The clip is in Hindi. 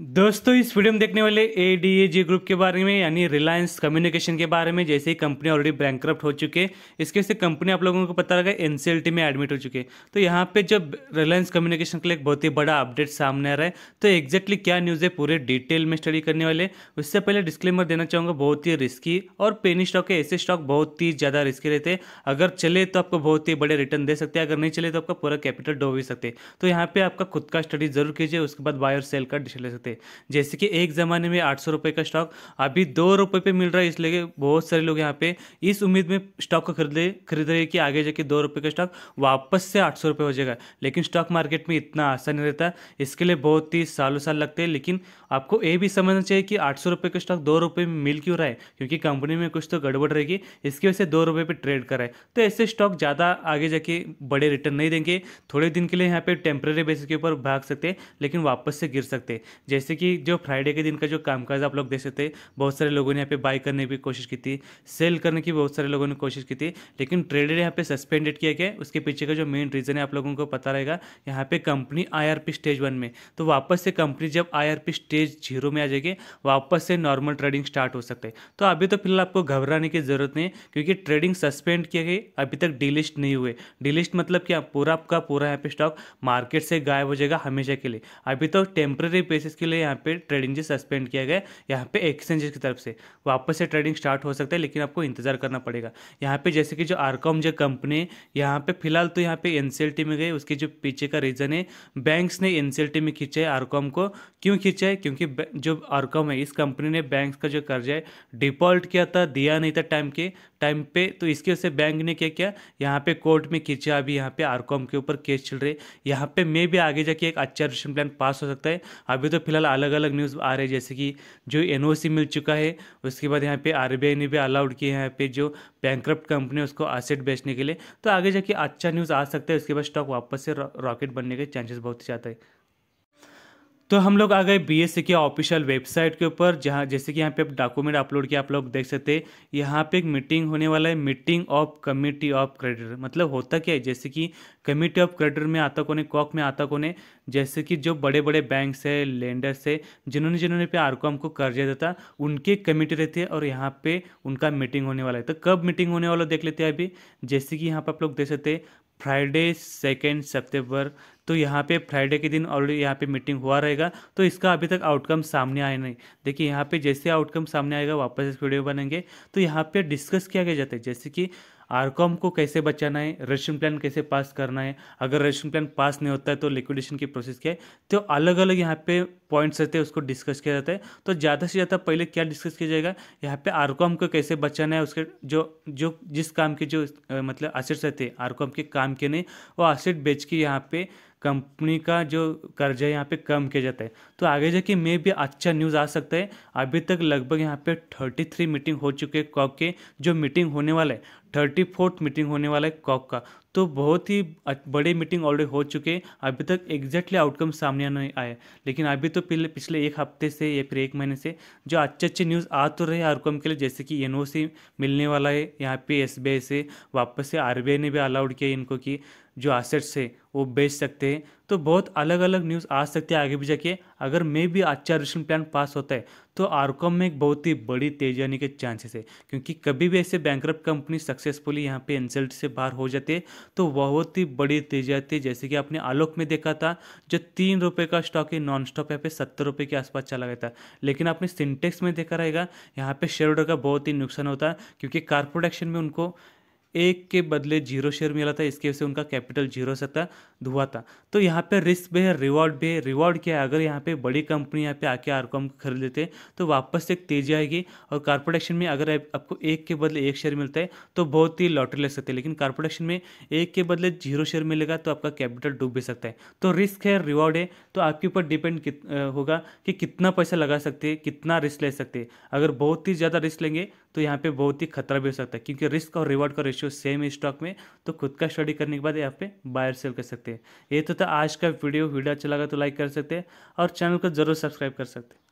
दोस्तों इस वीडियो में देखने वाले A D A ji group के बारे में यानी रिलायंस कम्युनिकेशन के बारे में जैसे ही कंपनी ऑलरेडी बैंक हो चुके इसके से कंपनी आप लोगों को पता लगा एन में एडमिट हो चुके तो यहाँ पे जब रिलायंस कम्युनिकेशन के लिए एक बहुत ही बड़ा अपडेट सामने आ रहा है तो एक्जैक्टली क्या न्यूज़ है पूरे डिटेल में स्टडी करने वाले उससे पहले डिस्क्लेमर देना चाहूँगा बहुत ही रिस्की और पेनी स्टॉक है ऐसे स्टॉक बहुत ही ज़्यादा रिस्की रहते हैं अगर चले तो आपको बहुत ही बड़े रिटर्न दे सकते हैं अगर नहीं चले तो आपका पूरा कैपिटल डो भी सकते तो यहाँ पर आपका खुद का स्टडी जरूर कीजिए उसके बाद बाय और सेल का डिसीजन ले सकते सकते जैसे कि एक ज़माने में आठ सौ का स्टॉक अभी दो रुपये पे मिल रहा है इसलिए बहुत सारे लोग यहाँ पे इस उम्मीद में स्टॉक को खरीद खरीद रहे कि आगे जाके दो रुपये का स्टॉक वापस से आठ सौ हो जाएगा लेकिन स्टॉक मार्केट में इतना आसान नहीं रहता इसके लिए बहुत ही सालों साल लगते हैं लेकिन आपको ये भी समझना चाहिए कि आठ सौ का स्टॉक दो रुपये में मिल क्यों रहा है क्योंकि कंपनी में कुछ तो गड़बड़ रहेगी इसकी वजह से दो रुपये पर ट्रेड कराए तो ऐसे स्टॉक ज़्यादा आगे जाके बड़े रिटर्न नहीं देंगे थोड़े दिन के लिए यहाँ पर टेम्प्रेरी बेसिस के ऊपर भाग सकते हैं लेकिन वापस से गिर सकते हैं जैसे कि जो फ्राइडे के दिन का जो कामकाज आप लोग देख सकते बहुत सारे लोगों ने यहाँ पे बाय करने की कोशिश की थी सेल करने की बहुत सारे लोगों ने कोशिश की थी लेकिन ट्रेडर यहाँ पे सस्पेंडेड किया गया उसके पीछे का जो मेन रीज़न है आप लोगों को पता रहेगा यहाँ पे कंपनी आई स्टेज वन में तो वापस से कंपनी जब आई स्टेज जीरो में आ जाएगी वापस से नॉर्मल ट्रेडिंग स्टार्ट हो सकते तो अभी तो फिलहाल आपको घबराने की ज़रूरत नहीं क्योंकि ट्रेडिंग सस्पेंड किया गया अभी तक डिलिस्ट नहीं हुए डिलिस्ट मतलब क्या पूरा आपका पूरा यहाँ पे स्टॉक मार्केट से गायब हो जाएगा हमेशा के लिए अभी तो टेम्प्रेरी बेसिस के के लिए यहाँ पे ट्रेडिंग जी सस्पेंड किया गया यहाँ पे एक्सचेंजेस की तरफ से वापस से ट्रेडिंग स्टार्ट हो सकता है लेकिन आपको इंतजार करना पड़ेगा यहाँ पे जैसे कि जो आरकॉम जो कंपनी है यहाँ पे फिलहाल तो यहाँ पे एन में गए उसके जो पीछे का रीज़न है बैंक्स ने एन में खींचा है आरकॉम को क्यों खींचा है क्योंकि जो आरकॉम है इस कंपनी ने बैंक का जो कर्जा है डिफॉल्ट किया था दिया नहीं था टाइम के टाइम पे तो इसकी वजह से बैंक ने क्या किया यहाँ पे कोर्ट में खींचा अभी यहाँ पे आरकॉम के ऊपर केस चल रहे यहाँ पे मे भी आगे जाके एक अच्छा एक्शन प्लान पास हो सकता है अभी तो फिलहाल फिलहाल अलग अलग न्यूज़ आ रहे हैं जैसे कि जो एन मिल चुका है उसके बाद यहाँ पे आर ने भी अलाउड किया है यहाँ पे जो बैंक कंपनी उसको एसेट बेचने के लिए तो आगे जाके अच्छा न्यूज़ आ सकता है उसके बाद स्टॉक वापस से रॉकेट बनने के चांसेस बहुत ही ज़्यादा है तो हम लोग आ गए सी के ऑफिशियल वेबसाइट के ऊपर जहाँ जैसे कि यहाँ पे आप डॉक्यूमेंट अपलोड किया आप लोग देख सकते हैं यहाँ पे एक मीटिंग होने वाला है meeting of committee of creditor मतलब होता क्या है जैसे कि कमिटी ऑफ क्रेडिटर में आता कौन है कॉक में आता कौन है जैसे कि जो बड़े बड़े बैंक्स है लेंडर्स है जिन्होंने जिन्होंने पे आरकॉम को कर्जा देता उनके कमेटी रहती है और यहाँ पे उनका मीटिंग होने वाला है तो कब मीटिंग होने वाला देख लेते हैं अभी जैसे कि यहाँ पर आप लोग देख सकते फ्राइडे सेकेंड सितंबर तो यहाँ पे फ्राइडे के दिन ऑलरेडी यहाँ पे मीटिंग हुआ रहेगा तो इसका अभी तक आउटकम सामने आया नहीं देखिए यहाँ पे जैसे आउटकम सामने आएगा वापस इस वीडियो बनेंगे तो यहाँ पे डिस्कस किया गया जाता है जैसे कि आरकॉम को कैसे बचाना है रेशन प्लान कैसे पास करना है अगर रेशन प्लान पास नहीं होता है तो लिक्विडेशन की प्रोसेस क्या है तो अलग अलग यहाँ पे पॉइंट्स रहते हैं उसको डिस्कस किया जाता है तो ज़्यादा से ज़्यादा पहले क्या डिस्कस किया जाएगा यहाँ पे आरकॉम को कैसे बचाना है उसके जो जो जिस काम के जो मतलब असेट्स रहते हैं आरकॉम के काम के नहीं वो असेट बेच के यहाँ पे कंपनी का जो कर्जा यहाँ पे कम किया जाता है तो आगे जाके मे भी अच्छा न्यूज़ आ सकता है अभी तक लगभग यहाँ पे थर्टी थ्री मीटिंग हो चुके हैं कॉक के जो मीटिंग होने वाला है थर्टी फोर्थ मीटिंग होने वाला है कॉक का तो बहुत ही बड़े मीटिंग ऑलरेडी हो चुके हैं अभी तक एग्जैक्टली आउटकम सामने नहीं आए लेकिन अभी तो पिछले एक हफ्ते से या फिर एक महीने से जो अच्छे अच्छे न्यूज़ आ तो रहे आउटकम के लिए जैसे कि एन मिलने वाला है यहाँ पे एस से वापस से आर ने भी अलाउड किया इनको कि जो एसेट्स है वो बेच सकते हैं तो बहुत अलग अलग न्यूज़ आ सकती है आगे भी जाके अगर मे भी अच्छा रिशन प्लान पास होता है तो आरकॉम में एक बहुत ही बड़ी तेजी आने के चांसेस है क्योंकि कभी भी ऐसे बैंक कंपनी सक्सेसफुली यहाँ पे इंसल्ट से बाहर हो जाते तो बहुत ही बड़ी तेजी आती है जैसे कि आपने आलोक में देखा था जो तीन रुपये का स्टॉक है नॉन स्टॉप यहाँ पे सत्तर रुपये के आसपास चला गया था लेकिन आपने सिंटेक्स में देखा रहेगा यहाँ पे शेयर होल्डर का बहुत ही नुकसान होता है क्योंकि कार एक्शन में उनको एक के बदले जीरो शेयर मिला था इसके से उनका कैपिटल जीरो से था धुआ था तो यहाँ पे रिस्क भी है रिवॉर्ड भी है रिवॉर्ड क्या है अगर यहाँ पे बड़ी कंपनी यहाँ पे आके आरकॉम खरीद लेते हैं तो वापस एक तेजी आएगी और कॉर्पोरेशन में अगर आपको एक के बदले एक शेयर मिलता है तो बहुत ही लॉटरी लग सकती है लेकिन कॉर्पोरेशन में एक के बदले जीरो शेयर मिलेगा तो आपका कैपिटल डूब भी सकता है तो रिस्क है रिवॉर्ड है तो आपके ऊपर डिपेंड होगा कि कितना पैसा लगा सकते हैं कितना रिस्क ले सकते हैं अगर बहुत ही ज़्यादा रिस्क लेंगे तो यहाँ पे बहुत ही खतरा भी हो सकता है क्योंकि रिस्क और रिवॉर्ड का रेशियो सेम है स्टॉक में तो खुद का स्टडी करने के बाद यहाँ पे बायर सेल कर सकते हैं ये तो था आज का वीडियो वीडियो अच्छा लगा तो लाइक कर सकते हैं और चैनल को जरूर सब्सक्राइब कर सकते हैं